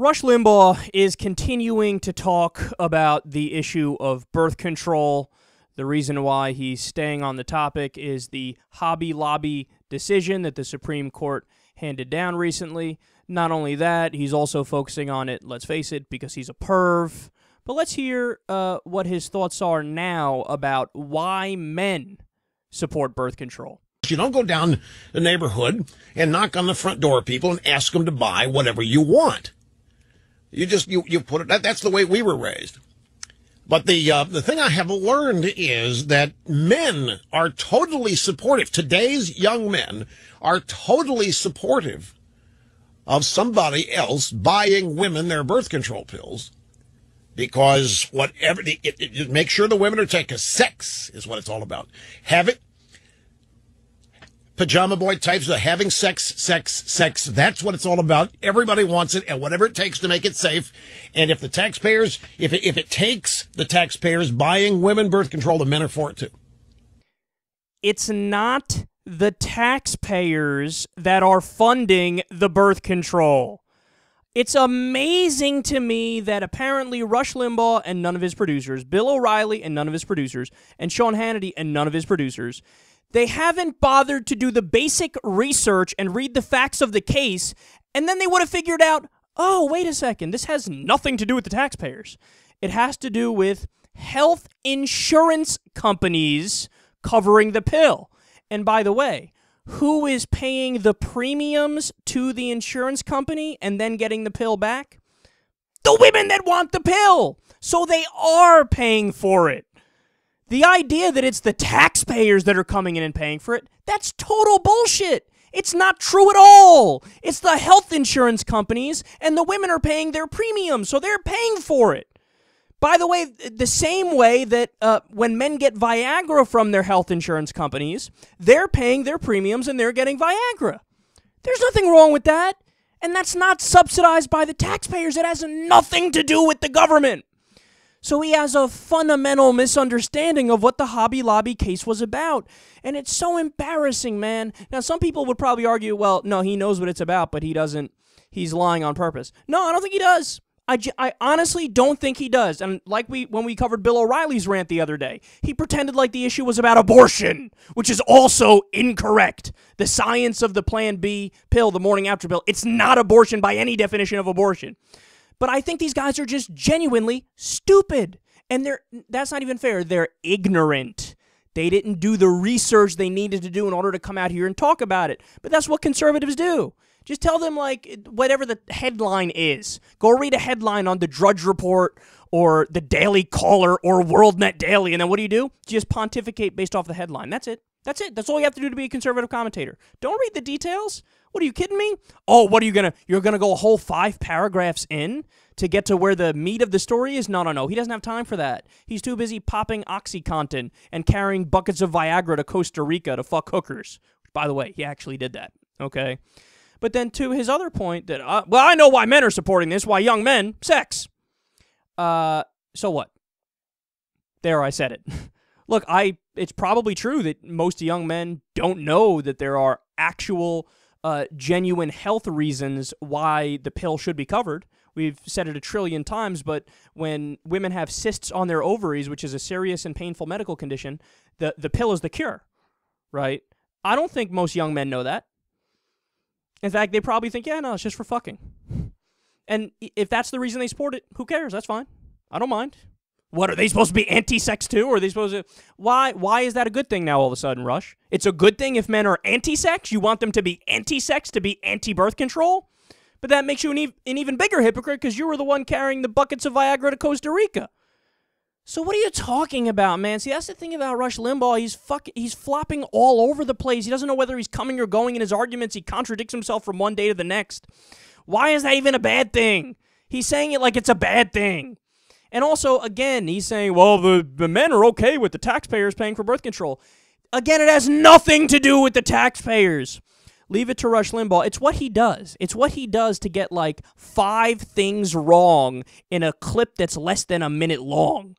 Rush Limbaugh is continuing to talk about the issue of birth control. The reason why he's staying on the topic is the Hobby Lobby decision that the Supreme Court handed down recently. Not only that, he's also focusing on it, let's face it, because he's a perv. But let's hear uh, what his thoughts are now about why men support birth control. You don't go down the neighborhood and knock on the front door of people and ask them to buy whatever you want you just you you put it. That, that's the way we were raised. But the uh, the thing I have learned is that men are totally supportive. Today's young men are totally supportive of somebody else buying women their birth control pills because whatever it, it, it, make sure the women are taken. Sex is what it's all about. Have it pajama boy types are having sex, sex, sex. That's what it's all about. Everybody wants it and whatever it takes to make it safe. And if the taxpayers, if it, if it takes the taxpayers buying women birth control, the men are for it too. It's not the taxpayers that are funding the birth control. It's amazing to me that apparently Rush Limbaugh and none of his producers, Bill O'Reilly and none of his producers, and Sean Hannity and none of his producers they haven't bothered to do the basic research and read the facts of the case, and then they would have figured out oh, wait a second, this has nothing to do with the taxpayers. It has to do with health insurance companies covering the pill. And by the way, who is paying the premiums to the insurance company and then getting the pill back? The women that want the pill! So they are paying for it. The idea that it's the taxpayers that are coming in and paying for it, that's total bullshit. It's not true at all. It's the health insurance companies, and the women are paying their premium, so they're paying for it. By the way, the same way that uh, when men get Viagra from their health insurance companies, they're paying their premiums and they're getting Viagra. There's nothing wrong with that. And that's not subsidized by the taxpayers. It has nothing to do with the government. So he has a fundamental misunderstanding of what the Hobby Lobby case was about. And it's so embarrassing, man. Now, some people would probably argue, well, no, he knows what it's about, but he doesn't. He's lying on purpose. No, I don't think he does. I, I honestly don't think he does. And like we when we covered Bill O'Reilly's rant the other day, he pretended like the issue was about abortion, which is also incorrect. The science of the Plan B pill, the morning after pill, it's not abortion by any definition of abortion. But I think these guys are just genuinely stupid. And they're that's not even fair. They're ignorant. They didn't do the research they needed to do in order to come out here and talk about it. But that's what conservatives do. Just tell them like whatever the headline is. Go read a headline on the Drudge Report or the Daily Caller or WorldNet Daily and then what do you do? Just pontificate based off the headline. That's it. That's it. That's all you have to do to be a conservative commentator. Don't read the details. What are you kidding me? Oh, what are you gonna? You're gonna go a whole five paragraphs in to get to where the meat of the story is? No, no, no. He doesn't have time for that. He's too busy popping OxyContin and carrying buckets of Viagra to Costa Rica to fuck hookers. By the way, he actually did that. Okay. But then to his other point that uh, well, I know why men are supporting this. Why young men sex? Uh, so what? There, I said it. look, I it's probably true that most young men don't know that there are actual uh, genuine health reasons why the pill should be covered. We've said it a trillion times, but when women have cysts on their ovaries, which is a serious and painful medical condition, the, the pill is the cure, right? I don't think most young men know that. In fact, they probably think, yeah, no, it's just for fucking. And if that's the reason they support it, who cares? That's fine. I don't mind. What are they supposed to be anti-sex too? Or are they supposed to why why is that a good thing now all of a sudden, Rush? It's a good thing if men are anti-sex. You want them to be anti-sex, to be anti-birth control? But that makes you an, e an even bigger hypocrite because you were the one carrying the buckets of Viagra to Costa Rica. So what are you talking about, man? See, that's the thing about Rush Limbaugh. He's fuck, he's flopping all over the place. He doesn't know whether he's coming or going in his arguments. He contradicts himself from one day to the next. Why is that even a bad thing? He's saying it like it's a bad thing. And also, again, he's saying, well, the, the men are okay with the taxpayers paying for birth control. Again, it has nothing to do with the taxpayers. Leave it to Rush Limbaugh. It's what he does. It's what he does to get like five things wrong in a clip that's less than a minute long.